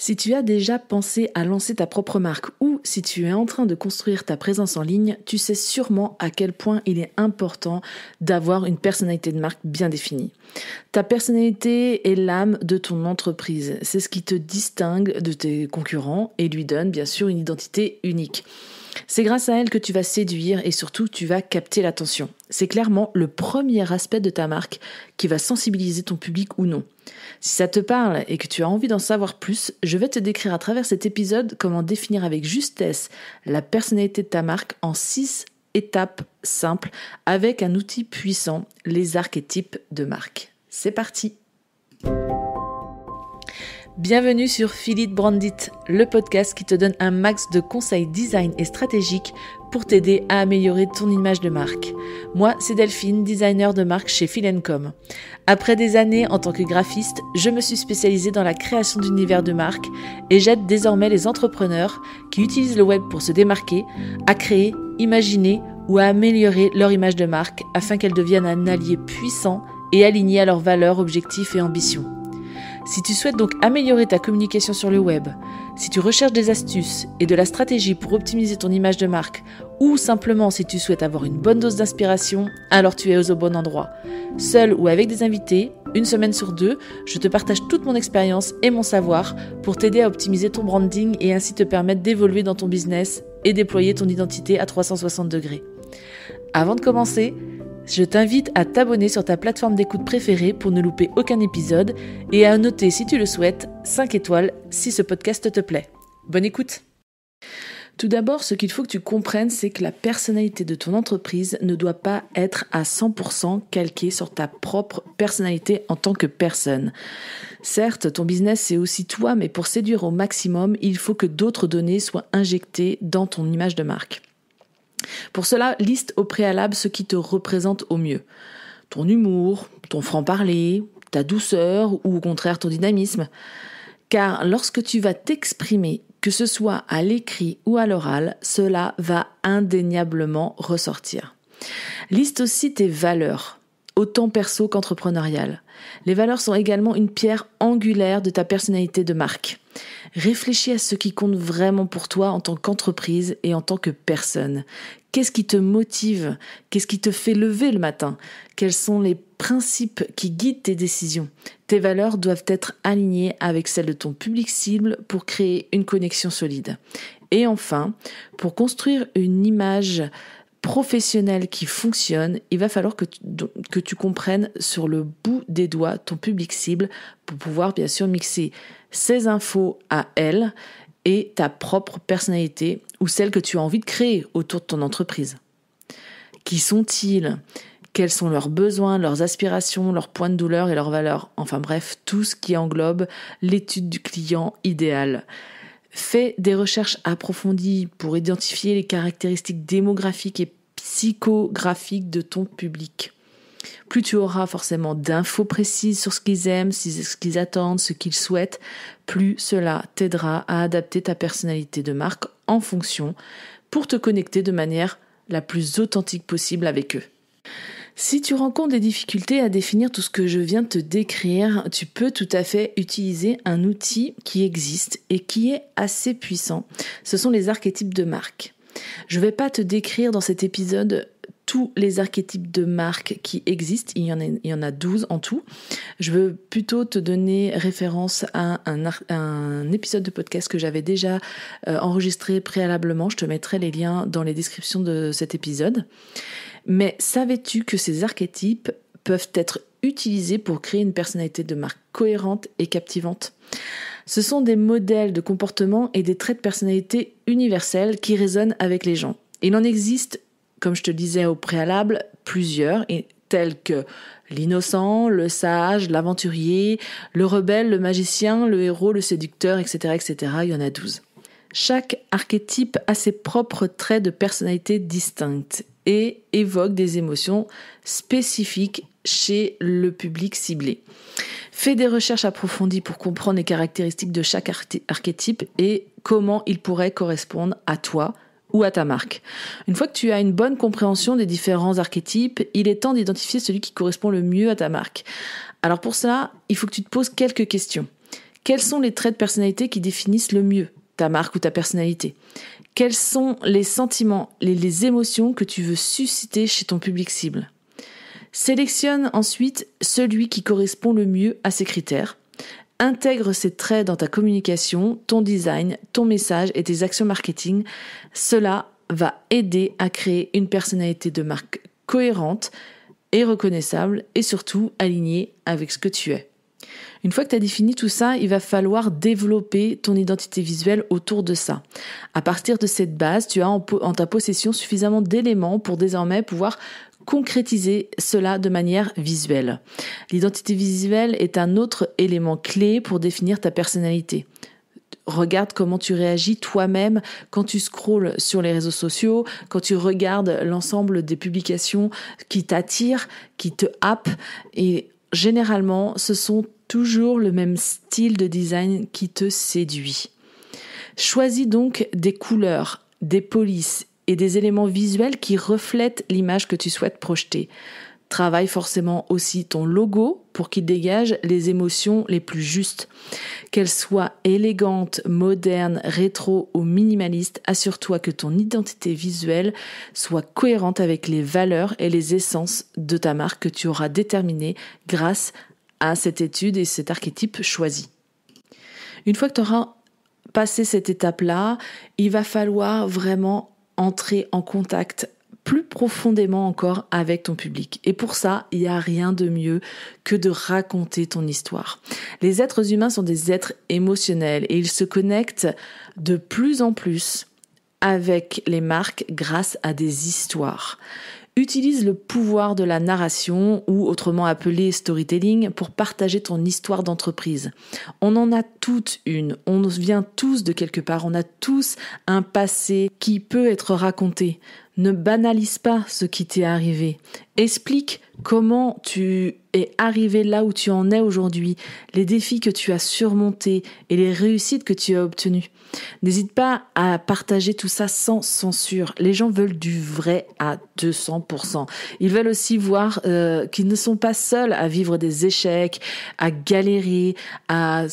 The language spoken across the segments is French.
Si tu as déjà pensé à lancer ta propre marque ou si tu es en train de construire ta présence en ligne, tu sais sûrement à quel point il est important d'avoir une personnalité de marque bien définie. Ta personnalité est l'âme de ton entreprise. C'est ce qui te distingue de tes concurrents et lui donne bien sûr une identité unique. C'est grâce à elle que tu vas séduire et surtout tu vas capter l'attention. C'est clairement le premier aspect de ta marque qui va sensibiliser ton public ou non. Si ça te parle et que tu as envie d'en savoir plus, je vais te décrire à travers cet épisode comment définir avec justesse la personnalité de ta marque en 6 étapes simples avec un outil puissant, les archétypes de marque. C'est parti Bienvenue sur Philippe Brandit, le podcast qui te donne un max de conseils design et stratégiques pour t'aider à améliorer ton image de marque. Moi, c'est Delphine, designer de marque chez Philencom. Après des années en tant que graphiste, je me suis spécialisée dans la création d'univers de marque et j'aide désormais les entrepreneurs qui utilisent le web pour se démarquer à créer, imaginer ou à améliorer leur image de marque afin qu'elle devienne un allié puissant et aligné à leurs valeurs, objectifs et ambitions. Si tu souhaites donc améliorer ta communication sur le web, si tu recherches des astuces et de la stratégie pour optimiser ton image de marque, ou simplement si tu souhaites avoir une bonne dose d'inspiration, alors tu es au bon endroit. Seul ou avec des invités, une semaine sur deux, je te partage toute mon expérience et mon savoir pour t'aider à optimiser ton branding et ainsi te permettre d'évoluer dans ton business et déployer ton identité à 360 degrés. Avant de commencer, je t'invite à t'abonner sur ta plateforme d'écoute préférée pour ne louper aucun épisode et à noter, si tu le souhaites, 5 étoiles si ce podcast te plaît. Bonne écoute Tout d'abord, ce qu'il faut que tu comprennes, c'est que la personnalité de ton entreprise ne doit pas être à 100% calquée sur ta propre personnalité en tant que personne. Certes, ton business, c'est aussi toi, mais pour séduire au maximum, il faut que d'autres données soient injectées dans ton image de marque. Pour cela, liste au préalable ce qui te représente au mieux. Ton humour, ton franc-parler, ta douceur ou au contraire ton dynamisme. Car lorsque tu vas t'exprimer, que ce soit à l'écrit ou à l'oral, cela va indéniablement ressortir. Liste aussi tes valeurs, autant perso qu'entrepreneurial. Les valeurs sont également une pierre angulaire de ta personnalité de marque. Réfléchis à ce qui compte vraiment pour toi en tant qu'entreprise et en tant que personne. Qu'est-ce qui te motive Qu'est-ce qui te fait lever le matin Quels sont les principes qui guident tes décisions Tes valeurs doivent être alignées avec celles de ton public cible pour créer une connexion solide. Et enfin, pour construire une image professionnel qui fonctionne, il va falloir que tu, que tu comprennes sur le bout des doigts ton public cible pour pouvoir bien sûr mixer ses infos à elle et ta propre personnalité ou celle que tu as envie de créer autour de ton entreprise. Qui sont-ils Quels sont leurs besoins, leurs aspirations, leurs points de douleur et leurs valeurs Enfin bref, tout ce qui englobe l'étude du client idéal. Fais des recherches approfondies pour identifier les caractéristiques démographiques et psychographiques de ton public. Plus tu auras forcément d'infos précises sur ce qu'ils aiment, ce qu'ils attendent, ce qu'ils souhaitent, plus cela t'aidera à adapter ta personnalité de marque en fonction pour te connecter de manière la plus authentique possible avec eux. Si tu rencontres des difficultés à définir tout ce que je viens de te décrire, tu peux tout à fait utiliser un outil qui existe et qui est assez puissant. Ce sont les archétypes de marque. Je ne vais pas te décrire dans cet épisode tous les archétypes de marque qui existent. Il y en a, il en 12 en tout. Je veux plutôt te donner référence à un, un épisode de podcast que j'avais déjà euh, enregistré préalablement. Je te mettrai les liens dans les descriptions de cet épisode. Mais savais-tu que ces archétypes peuvent être utilisés pour créer une personnalité de marque cohérente et captivante Ce sont des modèles de comportement et des traits de personnalité universels qui résonnent avec les gens. Il en existe comme je te disais au préalable, plusieurs, tels que l'innocent, le sage, l'aventurier, le rebelle, le magicien, le héros, le séducteur, etc., etc. Il y en a douze. Chaque archétype a ses propres traits de personnalité distincts et évoque des émotions spécifiques chez le public ciblé. Fais des recherches approfondies pour comprendre les caractéristiques de chaque archétype et comment il pourrait correspondre à toi, ou à ta marque. Une fois que tu as une bonne compréhension des différents archétypes, il est temps d'identifier celui qui correspond le mieux à ta marque. Alors pour cela, il faut que tu te poses quelques questions. Quels sont les traits de personnalité qui définissent le mieux ta marque ou ta personnalité Quels sont les sentiments, les, les émotions que tu veux susciter chez ton public cible Sélectionne ensuite celui qui correspond le mieux à ces critères Intègre ces traits dans ta communication, ton design, ton message et tes actions marketing. Cela va aider à créer une personnalité de marque cohérente et reconnaissable et surtout alignée avec ce que tu es. Une fois que tu as défini tout ça, il va falloir développer ton identité visuelle autour de ça. À partir de cette base, tu as en, ta possession suffisamment d'éléments pour désormais pouvoir concrétiser cela de manière visuelle. L'identité visuelle est un autre élément clé pour définir ta personnalité. Regarde comment tu réagis toi-même quand tu scrolles sur les réseaux sociaux, quand tu regardes l'ensemble des publications qui t'attirent, qui te happent. Et généralement, ce sont toujours le même style de design qui te séduit. Choisis donc des couleurs, des polices et des éléments visuels qui reflètent l'image que tu souhaites projeter. Travaille forcément aussi ton logo pour qu'il dégage les émotions les plus justes. Qu'elle soit élégante, moderne, rétro ou minimaliste, assure-toi que ton identité visuelle soit cohérente avec les valeurs et les essences de ta marque que tu auras déterminées grâce à cette étude et cet archétype choisi. Une fois que tu auras passé cette étape-là, il va falloir vraiment entrer en contact plus profondément encore avec ton public. Et pour ça, il n'y a rien de mieux que de raconter ton histoire. Les êtres humains sont des êtres émotionnels et ils se connectent de plus en plus avec les marques grâce à des histoires. Utilise le pouvoir de la narration, ou autrement appelé storytelling, pour partager ton histoire d'entreprise. On en a toute une, on vient tous de quelque part, on a tous un passé qui peut être raconté ne banalise pas ce qui t'est arrivé. Explique comment tu es arrivé là où tu en es aujourd'hui, les défis que tu as surmontés et les réussites que tu as obtenues. N'hésite pas à partager tout ça sans censure. Les gens veulent du vrai à 200%. Ils veulent aussi voir euh, qu'ils ne sont pas seuls à vivre des échecs, à galérer, à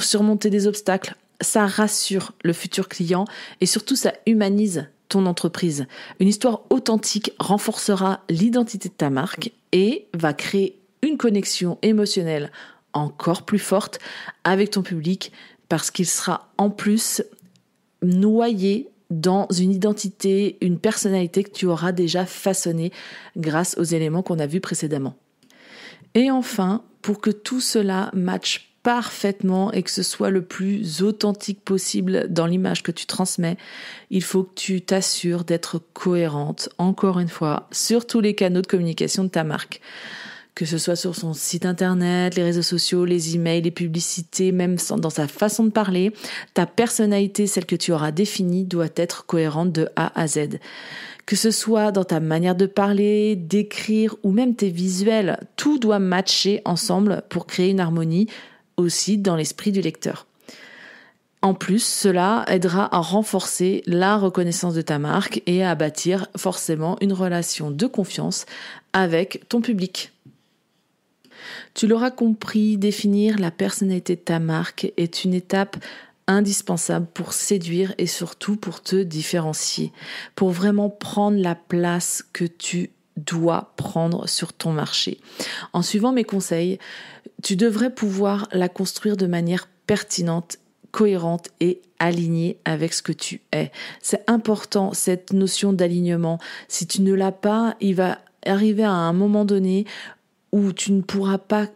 surmonter des obstacles. Ça rassure le futur client et surtout ça humanise ton entreprise. Une histoire authentique renforcera l'identité de ta marque et va créer une connexion émotionnelle encore plus forte avec ton public parce qu'il sera en plus noyé dans une identité, une personnalité que tu auras déjà façonnée grâce aux éléments qu'on a vus précédemment. Et enfin, pour que tout cela matche parfaitement et que ce soit le plus authentique possible dans l'image que tu transmets, il faut que tu t'assures d'être cohérente, encore une fois, sur tous les canaux de communication de ta marque que ce soit sur son site internet, les réseaux sociaux, les emails, les publicités, même dans sa façon de parler, ta personnalité, celle que tu auras définie, doit être cohérente de A à Z. Que ce soit dans ta manière de parler, d'écrire ou même tes visuels, tout doit matcher ensemble pour créer une harmonie aussi dans l'esprit du lecteur. En plus, cela aidera à renforcer la reconnaissance de ta marque et à bâtir forcément une relation de confiance avec ton public. Tu l'auras compris, définir la personnalité de ta marque est une étape indispensable pour séduire et surtout pour te différencier, pour vraiment prendre la place que tu doit prendre sur ton marché. En suivant mes conseils, tu devrais pouvoir la construire de manière pertinente cohérente et alignée avec ce que tu es. C'est important cette notion d'alignement. Si tu ne l'as pas, il va arriver à un moment donné où tu ne pourras pas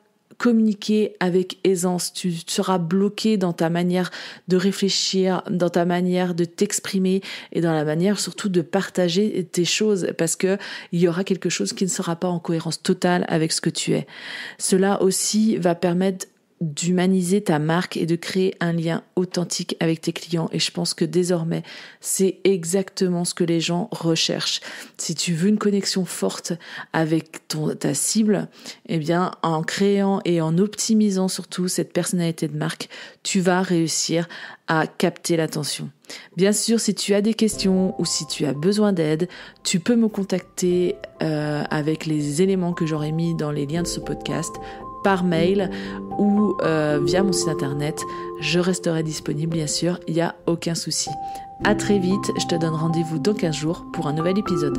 communiquer avec aisance, tu seras bloqué dans ta manière de réfléchir, dans ta manière de t'exprimer et dans la manière surtout de partager tes choses parce que il y aura quelque chose qui ne sera pas en cohérence totale avec ce que tu es. Cela aussi va permettre d'humaniser ta marque et de créer un lien authentique avec tes clients. Et je pense que désormais, c'est exactement ce que les gens recherchent. Si tu veux une connexion forte avec ton, ta cible, eh bien, en créant et en optimisant surtout cette personnalité de marque, tu vas réussir à capter l'attention. Bien sûr, si tu as des questions ou si tu as besoin d'aide, tu peux me contacter euh, avec les éléments que j'aurais mis dans les liens de ce podcast par mail ou euh, via mon site internet. Je resterai disponible bien sûr, il n'y a aucun souci. A très vite, je te donne rendez-vous dans 15 jours pour un nouvel épisode.